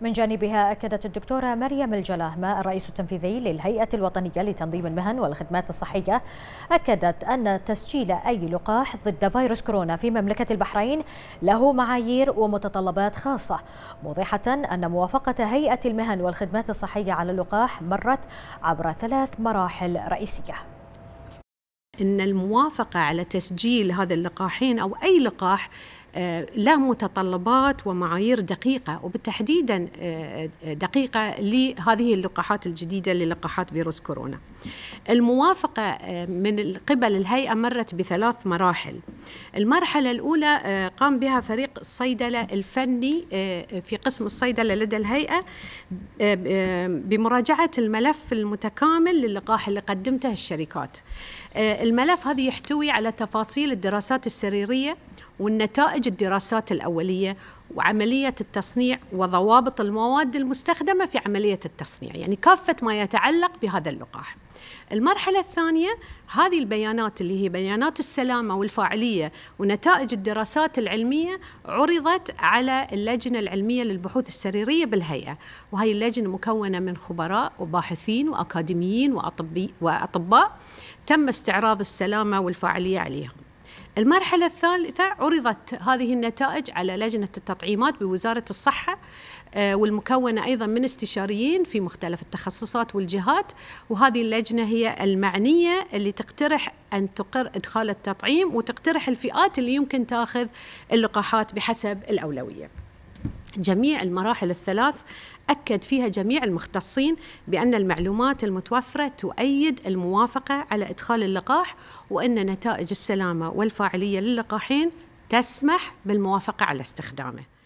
من جانبها أكدت الدكتورة مريم الجلاهمة الرئيس التنفيذي للهيئة الوطنية لتنظيم المهن والخدمات الصحية أكدت أن تسجيل أي لقاح ضد فيروس كورونا في مملكة البحرين له معايير ومتطلبات خاصة موضحة أن موافقة هيئة المهن والخدمات الصحية على اللقاح مرت عبر ثلاث مراحل رئيسية ان الموافقه على تسجيل هذا اللقاحين او اي لقاح آه، لا متطلبات ومعايير دقيقة وبالتحديدا آه، دقيقة لهذه اللقاحات الجديدة للقاحات فيروس كورونا الموافقة آه، من قبل الهيئة مرت بثلاث مراحل المرحلة الأولى قام بها فريق الصيدلة الفني في قسم الصيدلة لدى الهيئة بمراجعة الملف المتكامل للقاح اللي قدمته الشركات الملف هذا يحتوي على تفاصيل الدراسات السريرية والنتائج الدراسات الأولية وعملية التصنيع وضوابط المواد المستخدمة في عملية التصنيع يعني كافة ما يتعلق بهذا اللقاح المرحلة الثانية هذه البيانات اللي هي بيانات السلامة والفاعلية ونتائج الدراسات العلمية عرضت على اللجنة العلمية للبحوث السريرية بالهيئة وهي اللجنة مكونة من خبراء وباحثين وأكاديميين وأطباء تم استعراض السلامة والفاعلية عليهم المرحلة الثالثة عرضت هذه النتائج على لجنة التطعيمات بوزارة الصحة آه، والمكونة أيضا من استشاريين في مختلف التخصصات والجهات وهذه اللجنة هي المعنية اللي تقترح أن تقر إدخال التطعيم وتقترح الفئات اللي يمكن تاخذ اللقاحات بحسب الأولوية جميع المراحل الثلاث أكد فيها جميع المختصين بأن المعلومات المتوفرة تؤيد الموافقة على إدخال اللقاح وأن نتائج السلامة والفاعلية للقاحين تسمح بالموافقة على استخدامه